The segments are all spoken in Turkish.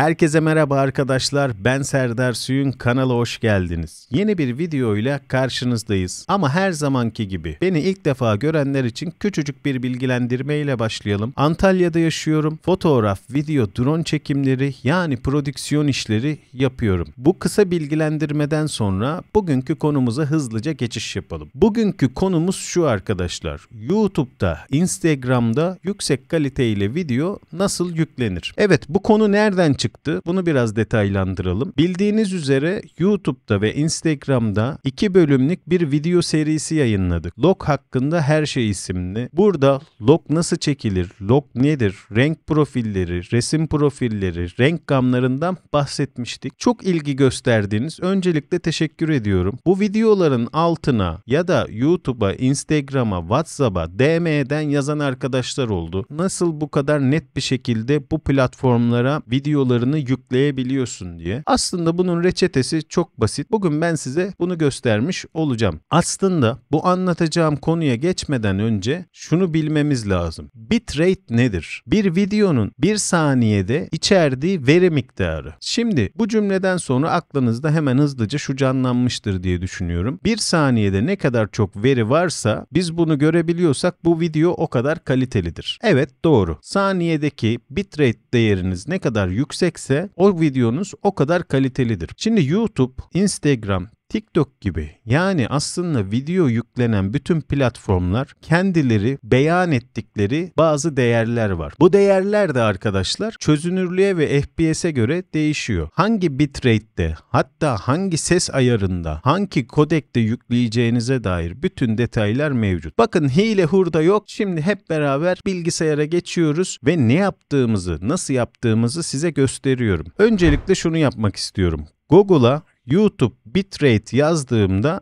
Herkese merhaba arkadaşlar. Ben Serdar Süyü'n kanala hoş geldiniz. Yeni bir video ile karşınızdayız. Ama her zamanki gibi beni ilk defa görenler için küçücük bir bilgilendirme ile başlayalım. Antalya'da yaşıyorum. Fotoğraf, video, drone çekimleri yani prodüksiyon işleri yapıyorum. Bu kısa bilgilendirmeden sonra bugünkü konumuza hızlıca geçiş yapalım. Bugünkü konumuz şu arkadaşlar. YouTube'da, Instagram'da yüksek kaliteyle video nasıl yüklenir? Evet bu konu nereden çıktı? çıktı? Bunu biraz detaylandıralım. Bildiğiniz üzere YouTube'da ve Instagram'da iki bölümlük bir video serisi yayınladık. Log hakkında her şey isimli. Burada log nasıl çekilir, log nedir, renk profilleri, resim profilleri, renk gamlarından bahsetmiştik. Çok ilgi gösterdiğiniz öncelikle teşekkür ediyorum. Bu videoların altına ya da YouTube'a, Instagram'a, WhatsApp'a, DM'den yazan arkadaşlar oldu. Nasıl bu kadar net bir şekilde bu platformlara videoları sonuçlarını yükleyebiliyorsun diye. Aslında bunun reçetesi çok basit. Bugün ben size bunu göstermiş olacağım. Aslında bu anlatacağım konuya geçmeden önce şunu bilmemiz lazım. Bitrate nedir? Bir videonun bir saniyede içerdiği veri miktarı. Şimdi bu cümleden sonra aklınızda hemen hızlıca şu canlanmıştır diye düşünüyorum. Bir saniyede ne kadar çok veri varsa biz bunu görebiliyorsak bu video o kadar kalitelidir. Evet doğru. Saniyedeki bitrate değeriniz ne kadar yüksek yüksekse o videonuz o kadar kalitelidir. Şimdi YouTube, Instagram, TikTok gibi yani aslında video yüklenen bütün platformlar kendileri beyan ettikleri bazı değerler var. Bu değerler de arkadaşlar çözünürlüğe ve FPS'e göre değişiyor. Hangi bitrate'de hatta hangi ses ayarında hangi kodekte yükleyeceğinize dair bütün detaylar mevcut. Bakın hile hurda yok. Şimdi hep beraber bilgisayara geçiyoruz ve ne yaptığımızı nasıl yaptığımızı size gösteriyorum. Öncelikle şunu yapmak istiyorum. Google'a YouTube bitrate yazdığımda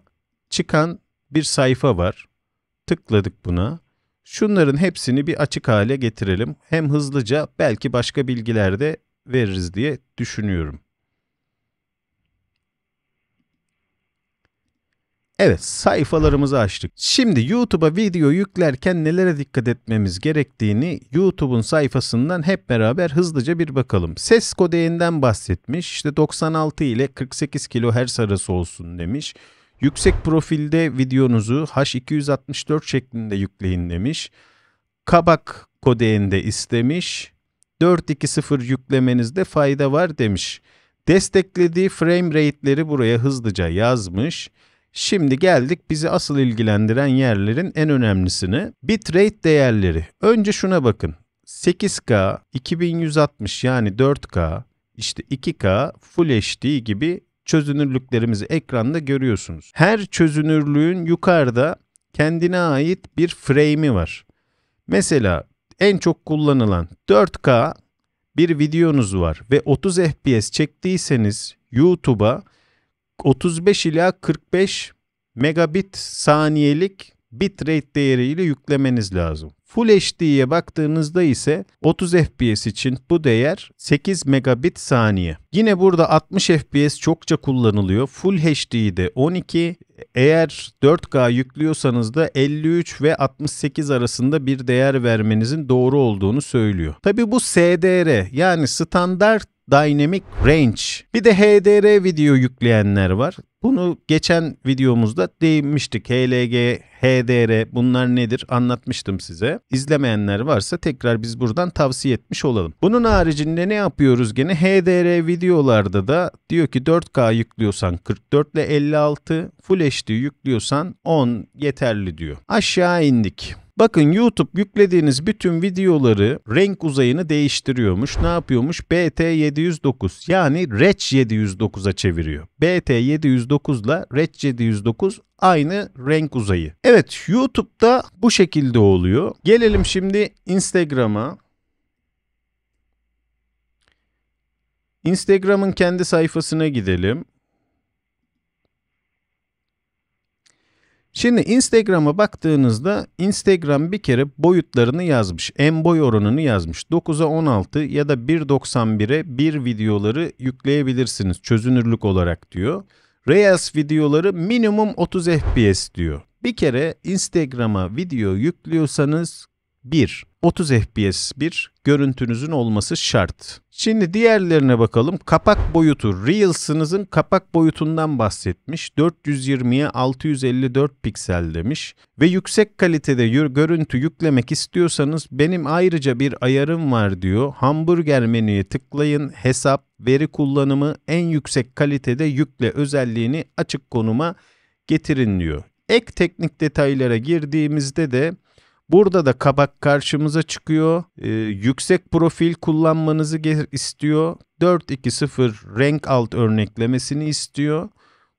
çıkan bir sayfa var. Tıkladık buna. Şunların hepsini bir açık hale getirelim. Hem hızlıca belki başka bilgiler de veririz diye düşünüyorum. Evet sayfalarımızı açtık. Şimdi YouTube'a video yüklerken nelere dikkat etmemiz gerektiğini YouTube'un sayfasından hep beraber hızlıca bir bakalım. Ses kodeğinden bahsetmiş. İşte 96 ile 48 kHz arası olsun demiş. Yüksek profilde videonuzu H264 şeklinde yükleyin demiş. Kabak kodeğinde istemiş. 420 yüklemenizde fayda var demiş. Desteklediği frame rate'leri buraya hızlıca yazmış. Şimdi geldik bizi asıl ilgilendiren yerlerin en önemlisine. Bitrate değerleri. Önce şuna bakın. 8K, 2160 yani 4K, işte 2K, Full HD gibi çözünürlüklerimizi ekranda görüyorsunuz. Her çözünürlüğün yukarıda kendine ait bir frame'i var. Mesela en çok kullanılan 4K bir videonuz var ve 30 FPS çektiyseniz YouTube'a 35 ila 45 megabit saniyelik bitrate değeriyle yüklemeniz lazım. Full HD'ye baktığınızda ise 30 FPS için bu değer 8 megabit saniye. Yine burada 60 FPS çokça kullanılıyor. Full HD'de 12, eğer 4K yüklüyorsanız da 53 ve 68 arasında bir değer vermenizin doğru olduğunu söylüyor. Tabi bu SDR yani standart Dynamic Range. Bir de HDR video yükleyenler var. Bunu geçen videomuzda değinmiştik. HLG, HDR bunlar nedir anlatmıştım size. İzlemeyenler varsa tekrar biz buradan tavsiye etmiş olalım. Bunun haricinde ne yapıyoruz gene? HDR videolarda da diyor ki 4K yüklüyorsan 44 ile 56, Full HD yüklüyorsan 10 yeterli diyor. Aşağı indik. Bakın YouTube yüklediğiniz bütün videoları renk uzayını değiştiriyormuş. Ne yapıyormuş? BT709 yani REC 709'a çeviriyor. BT709 ile REC 709 aynı renk uzayı. Evet YouTube'da bu şekilde oluyor. Gelelim şimdi Instagram'a. Instagram'ın kendi sayfasına gidelim. Şimdi Instagram'a baktığınızda Instagram bir kere boyutlarını yazmış. En boy oranını yazmış. 9'a 16 ya da 1.91'e bir videoları yükleyebilirsiniz çözünürlük olarak diyor. Reels videoları minimum 30 fps diyor. Bir kere Instagram'a video yüklüyorsanız 1. 30 fps bir görüntünüzün olması şart. Şimdi diğerlerine bakalım. Kapak boyutu. Reels'ınızın kapak boyutundan bahsetmiş. 420'ye 654 piksel demiş. Ve yüksek kalitede görüntü yüklemek istiyorsanız benim ayrıca bir ayarım var diyor. Hamburger menüye tıklayın. Hesap, veri kullanımı, en yüksek kalitede yükle özelliğini açık konuma getirin diyor. Ek teknik detaylara girdiğimizde de Burada da kabak karşımıza çıkıyor. Ee, yüksek profil kullanmanızı istiyor. 420 renk alt örneklemesini istiyor.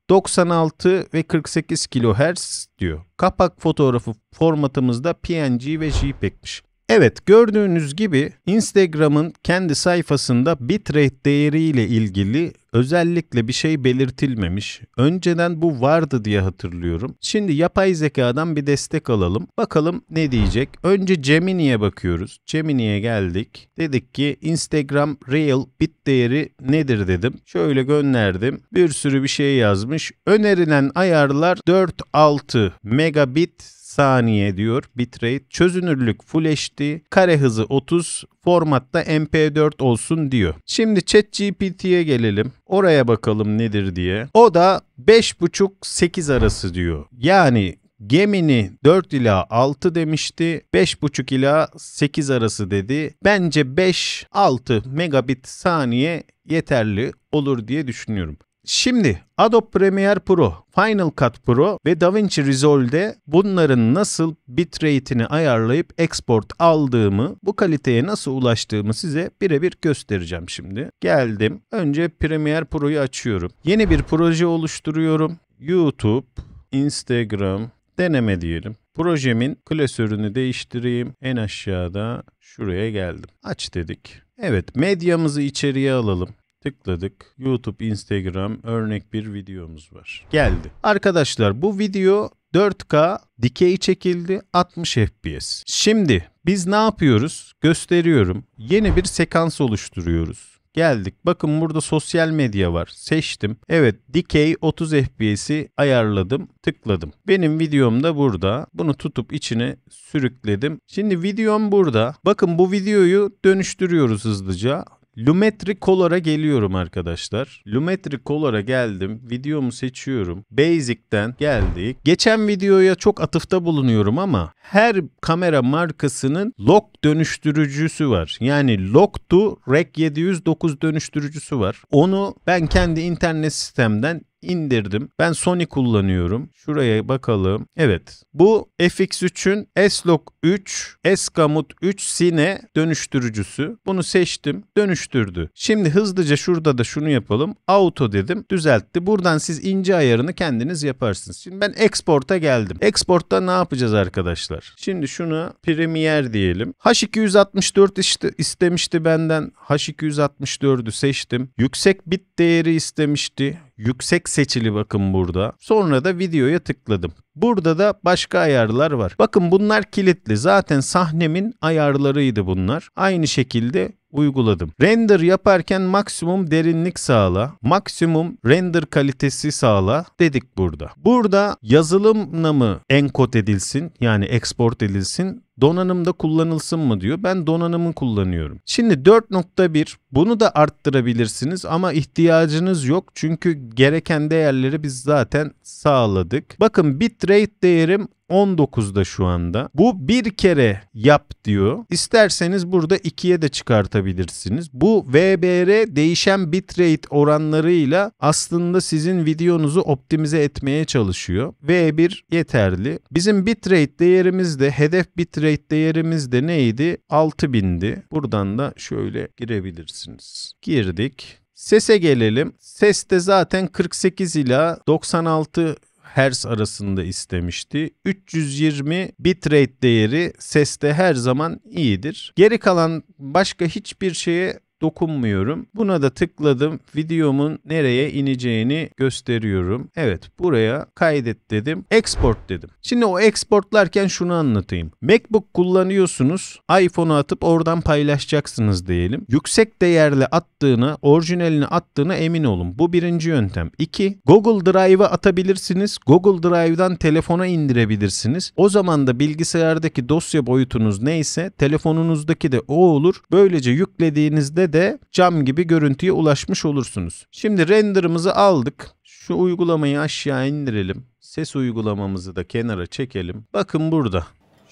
96 ve 48 kHz diyor. Kapak fotoğrafı formatımızda PNG ve JPEG'miş. Evet gördüğünüz gibi Instagram'ın kendi sayfasında bitrate değeriyle ilgili özellikle bir şey belirtilmemiş. Önceden bu vardı diye hatırlıyorum. Şimdi yapay zekadan bir destek alalım. Bakalım ne diyecek. Önce Gemini'ye bakıyoruz. Gemini'ye geldik. Dedik ki Instagram Real bit değeri nedir dedim. Şöyle gönderdim. Bir sürü bir şey yazmış. Önerilen ayarlar 4-6 megabit saniye diyor bitrate. Çözünürlük Full HD, kare hızı 30, formatta MP4 olsun diyor. Şimdi ChatGPT'ye gelelim. Oraya bakalım nedir diye. O da 5.5-8 arası diyor. Yani Gemini 4 ila 6 demişti. 5.5 ila 8 arası dedi. Bence 5-6 megabit saniye yeterli olur diye düşünüyorum. Şimdi Adobe Premiere Pro, Final Cut Pro ve DaVinci Resolve'de bunların nasıl bitrate'ini ayarlayıp export aldığımı, bu kaliteye nasıl ulaştığımı size birebir göstereceğim şimdi. Geldim. Önce Premiere Pro'yu açıyorum. Yeni bir proje oluşturuyorum. YouTube, Instagram, deneme diyelim. Projemin klasörünü değiştireyim. En aşağıda şuraya geldim. Aç dedik. Evet medyamızı içeriye alalım tıkladık. YouTube, Instagram örnek bir videomuz var. Geldi. Arkadaşlar bu video 4K dikey çekildi 60 FPS. Şimdi biz ne yapıyoruz? Gösteriyorum. Yeni bir sekans oluşturuyoruz. Geldik. Bakın burada sosyal medya var. Seçtim. Evet dikey 30 FPS'i ayarladım. Tıkladım. Benim videom da burada. Bunu tutup içine sürükledim. Şimdi videom burada. Bakın bu videoyu dönüştürüyoruz hızlıca. Lumetri Color'a geliyorum arkadaşlar. Lumetri Color'a geldim. Videomu seçiyorum. Basic'ten geldik. Geçen videoya çok atıfta bulunuyorum ama her kamera markasının log dönüştürücüsü var. Yani lock to Rec 709 dönüştürücüsü var. Onu ben kendi internet sistemden indirdim. Ben Sony kullanıyorum. Şuraya bakalım. Evet. Bu FX3'ün S-Log 3, S-Gamut 3 Cine dönüştürücüsü. Bunu seçtim. Dönüştürdü. Şimdi hızlıca şurada da şunu yapalım. Auto dedim. Düzeltti. Buradan siz ince ayarını kendiniz yaparsınız. Şimdi ben export'a geldim. Export'ta ne yapacağız arkadaşlar? Şimdi şunu Premier diyelim. H264 işte istemişti benden. H264'ü seçtim. Yüksek bit değeri istemişti yüksek seçili bakın burada. Sonra da videoya tıkladım. Burada da başka ayarlar var. Bakın bunlar kilitli. Zaten sahnemin ayarlarıydı bunlar. Aynı şekilde uyguladım. Render yaparken maksimum derinlik sağla, maksimum render kalitesi sağla dedik burada. Burada yazılımla mı enkod edilsin yani export edilsin donanımda kullanılsın mı diyor. Ben donanımı kullanıyorum. Şimdi 4.1 bunu da arttırabilirsiniz ama ihtiyacınız yok. Çünkü gereken değerleri biz zaten sağladık. Bakın bit trade değerim 19'da şu anda. Bu bir kere yap diyor. İsterseniz burada 2'ye de çıkartabilirsiniz. Bu VBR değişen bitrate oranlarıyla aslında sizin videonuzu optimize etmeye çalışıyor. V1 yeterli. Bizim bitrate değerimiz de hedef bitrate değerimiz de neydi? 6000'di. Buradan da şöyle girebilirsiniz. Girdik. Sese gelelim. Ses de zaten 48 ila 96 Hz arasında istemişti. 320 bitrate değeri seste her zaman iyidir. Geri kalan başka hiçbir şeye dokunmuyorum. Buna da tıkladım. Videomun nereye ineceğini gösteriyorum. Evet buraya kaydet dedim. Export dedim. Şimdi o exportlarken şunu anlatayım. MacBook kullanıyorsunuz. iPhone'u atıp oradan paylaşacaksınız diyelim. Yüksek değerli attığına, orijinalini attığına emin olun. Bu birinci yöntem. İki, Google Drive'a atabilirsiniz. Google Drive'dan telefona indirebilirsiniz. O zaman da bilgisayardaki dosya boyutunuz neyse telefonunuzdaki de o olur. Böylece yüklediğinizde de cam gibi görüntüye ulaşmış olursunuz. Şimdi renderımızı aldık. Şu uygulamayı aşağı indirelim. Ses uygulamamızı da kenara çekelim. Bakın burada.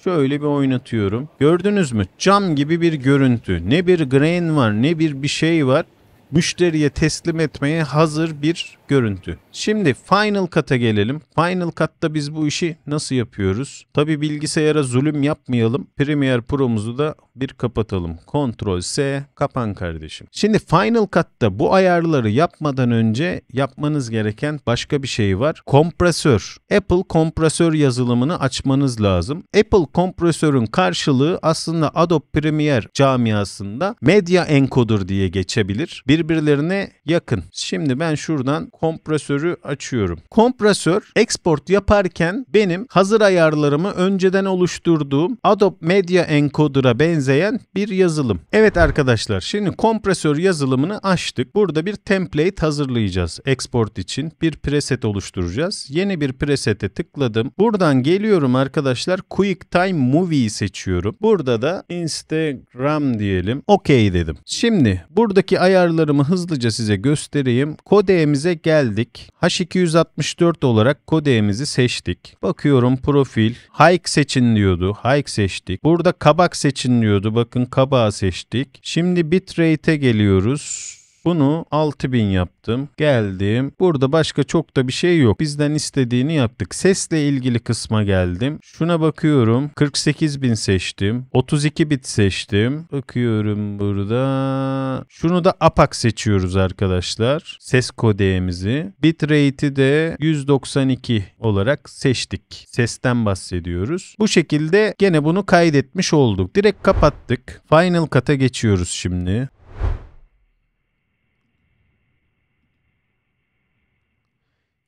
Şöyle bir oynatıyorum. Gördünüz mü? Cam gibi bir görüntü. Ne bir grain var ne bir bir şey var müşteriye teslim etmeye hazır bir görüntü. Şimdi Final Cut'a gelelim. Final Cut'ta biz bu işi nasıl yapıyoruz? Tabi bilgisayara zulüm yapmayalım. Premiere Pro'muzu da bir kapatalım. Ctrl S kapan kardeşim. Şimdi Final Cut'ta bu ayarları yapmadan önce yapmanız gereken başka bir şey var. Kompresör. Apple kompresör yazılımını açmanız lazım. Apple kompresörün karşılığı aslında Adobe Premiere camiasında Media Encoder diye geçebilir. Bir birbirlerine yakın. Şimdi ben şuradan kompresörü açıyorum. Kompresör export yaparken benim hazır ayarlarımı önceden oluşturduğum Adobe Media Encoder'a benzeyen bir yazılım. Evet arkadaşlar şimdi kompresör yazılımını açtık. Burada bir template hazırlayacağız export için. Bir preset oluşturacağız. Yeni bir presete tıkladım. Buradan geliyorum arkadaşlar QuickTime Movie'yi seçiyorum. Burada da Instagram diyelim. OK dedim. Şimdi buradaki ayarları tasarımı hızlıca size göstereyim. Kodeğimize geldik. H264 olarak kodeğimizi seçtik. Bakıyorum profil. Hike seçin diyordu. Hike seçtik. Burada kabak seçin diyordu. Bakın kabağı seçtik. Şimdi bitrate'e geliyoruz. Bunu 6000 yaptım. Geldim. Burada başka çok da bir şey yok. Bizden istediğini yaptık. Sesle ilgili kısma geldim. Şuna bakıyorum. 48000 seçtim. 32 bit seçtim. Bakıyorum burada. Şunu da APAC seçiyoruz arkadaşlar. Ses kodeğimizi. Bitrate'i de 192 olarak seçtik. Sesten bahsediyoruz. Bu şekilde gene bunu kaydetmiş olduk. Direkt kapattık. Final Cut'a geçiyoruz şimdi.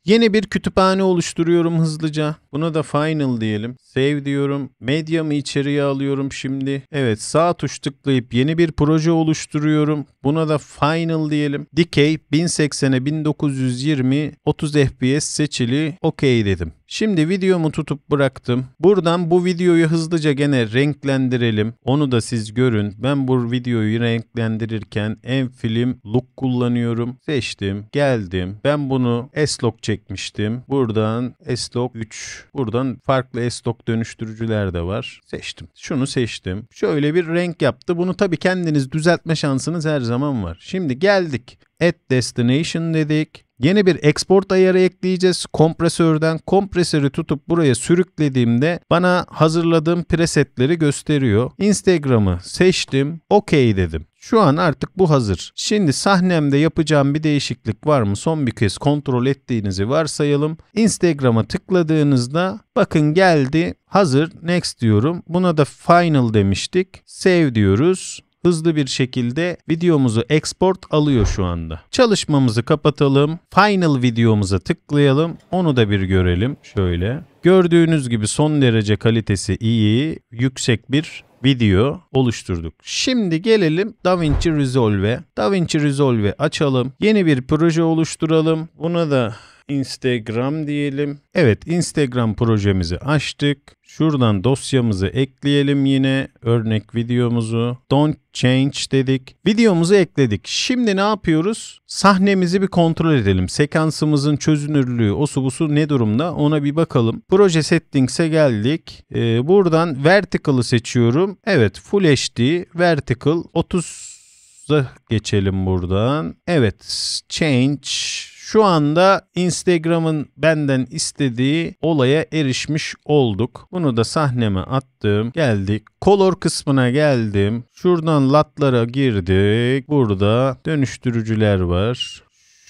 Yeni bir kütüphane oluşturuyorum hızlıca. Buna da final diyelim. Save diyorum. Medyamı içeriye alıyorum şimdi. Evet sağ tuş tıklayıp yeni bir proje oluşturuyorum. Buna da final diyelim. Decay 1080'e 1920 30 FPS seçili OK dedim. Şimdi videomu tutup bıraktım. Buradan bu videoyu hızlıca gene renklendirelim. Onu da siz görün. Ben bu videoyu renklendirirken en film look kullanıyorum. Seçtim. Geldim. Ben bunu S-Log çekmiştim. Buradan S-Log 3. Buradan farklı S-Log dönüştürücüler de var. Seçtim. Şunu seçtim. Şöyle bir renk yaptı. Bunu tabii kendiniz düzeltme şansınız her zaman var. Şimdi geldik. At Destination dedik. Yeni bir export ayarı ekleyeceğiz kompresörden. Kompresörü tutup buraya sürüklediğimde bana hazırladığım presetleri gösteriyor. Instagram'ı seçtim. OK dedim. Şu an artık bu hazır. Şimdi sahnemde yapacağım bir değişiklik var mı? Son bir kez kontrol ettiğinizi varsayalım. Instagram'a tıkladığınızda bakın geldi. Hazır. Next diyorum. Buna da final demiştik. Save diyoruz hızlı bir şekilde videomuzu export alıyor şu anda. Çalışmamızı kapatalım. Final videomuza tıklayalım. Onu da bir görelim. Şöyle. Gördüğünüz gibi son derece kalitesi iyi, yüksek bir video oluşturduk. Şimdi gelelim DaVinci Resolve'e. DaVinci Resolve açalım. Yeni bir proje oluşturalım. Buna da Instagram diyelim. Evet Instagram projemizi açtık. Şuradan dosyamızı ekleyelim yine. Örnek videomuzu. Don't change dedik. Videomuzu ekledik. Şimdi ne yapıyoruz? Sahnemizi bir kontrol edelim. Sekansımızın çözünürlüğü, o su bu ne durumda ona bir bakalım. Proje settings'e geldik. Ee, buradan vertical'ı seçiyorum. Evet full HD vertical 30'a geçelim buradan. Evet change şu anda Instagram'ın benden istediği olaya erişmiş olduk. Bunu da sahneme attım. Geldik. Color kısmına geldim. Şuradan latlara girdik. Burada dönüştürücüler var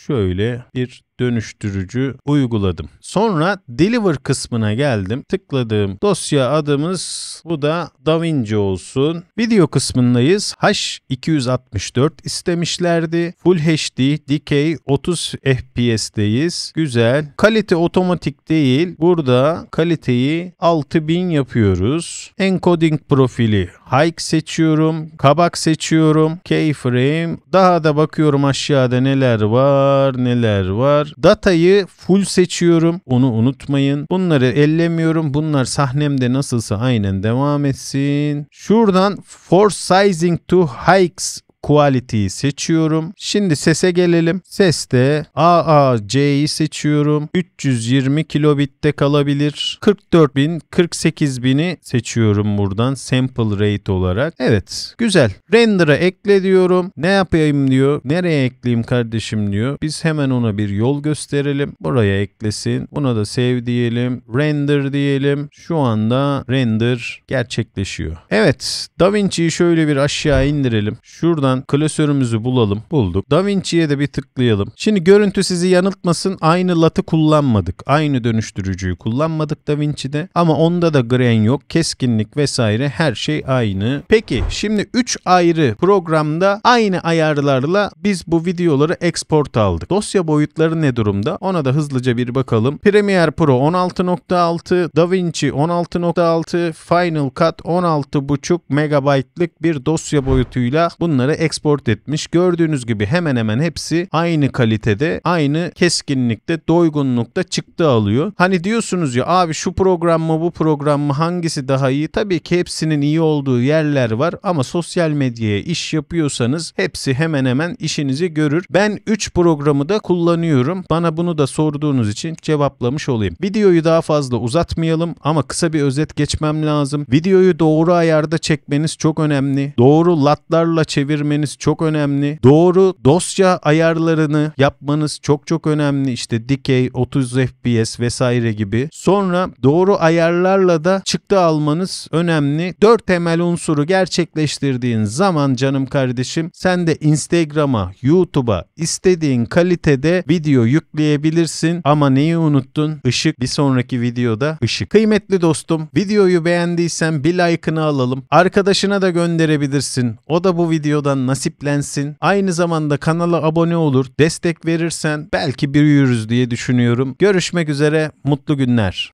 şöyle bir dönüştürücü uyguladım. Sonra Deliver kısmına geldim. Tıkladığım dosya adımız bu da DaVinci olsun. Video kısmındayız. H264 istemişlerdi. Full HD, DK 30 FPS'deyiz. Güzel. Kalite otomatik değil. Burada kaliteyi 6000 yapıyoruz. Encoding profili High seçiyorum. Kabak seçiyorum. Keyframe. Daha da bakıyorum aşağıda neler var neler var var. Datayı full seçiyorum. Onu unutmayın. Bunları ellemiyorum. Bunlar sahnemde nasılsa aynen devam etsin. Şuradan for sizing to hikes Quality'yi seçiyorum. Şimdi sese gelelim. Seste AAC'yi seçiyorum. 320 kilobitte kalabilir. 44.000, 48.000'i seçiyorum buradan sample rate olarak. Evet güzel. Render'a ekle diyorum. Ne yapayım diyor. Nereye ekleyeyim kardeşim diyor. Biz hemen ona bir yol gösterelim. Buraya eklesin. Buna da save diyelim. Render diyelim. Şu anda render gerçekleşiyor. Evet DaVinci'yi şöyle bir aşağı indirelim. Şuradan Buradan klasörümüzü bulalım. Bulduk. Da Vinci'ye de bir tıklayalım. Şimdi görüntü sizi yanıltmasın. Aynı latı kullanmadık. Aynı dönüştürücüyü kullanmadık Da Vinci'de, Ama onda da grain yok. Keskinlik vesaire her şey aynı. Peki şimdi 3 ayrı programda aynı ayarlarla biz bu videoları export aldık. Dosya boyutları ne durumda? Ona da hızlıca bir bakalım. Premiere Pro 16.6, DaVinci 16.6, Final Cut 16.5 megabaytlık bir dosya boyutuyla bunları export etmiş. Gördüğünüz gibi hemen hemen hepsi aynı kalitede, aynı keskinlikte, doygunlukta çıktı alıyor. Hani diyorsunuz ya abi şu program mı bu program mı hangisi daha iyi? Tabii ki hepsinin iyi olduğu yerler var ama sosyal medyaya iş yapıyorsanız hepsi hemen hemen işinizi görür. Ben 3 programı da kullanıyorum. Bana bunu da sorduğunuz için cevaplamış olayım. Videoyu daha fazla uzatmayalım ama kısa bir özet geçmem lazım. Videoyu doğru ayarda çekmeniz çok önemli. Doğru latlarla çevirmeniz düşünmeniz çok önemli. Doğru dosya ayarlarını yapmanız çok çok önemli. İşte dikey, 30 FPS vesaire gibi. Sonra doğru ayarlarla da çıktı almanız önemli. 4 temel unsuru gerçekleştirdiğin zaman canım kardeşim sen de Instagram'a, YouTube'a istediğin kalitede video yükleyebilirsin. Ama neyi unuttun? Işık bir sonraki videoda ışık. Kıymetli dostum videoyu beğendiysen bir like'ını alalım. Arkadaşına da gönderebilirsin. O da bu videodan kanaldan nasiplensin. Aynı zamanda kanala abone olur, destek verirsen belki yürüz diye düşünüyorum. Görüşmek üzere, mutlu günler.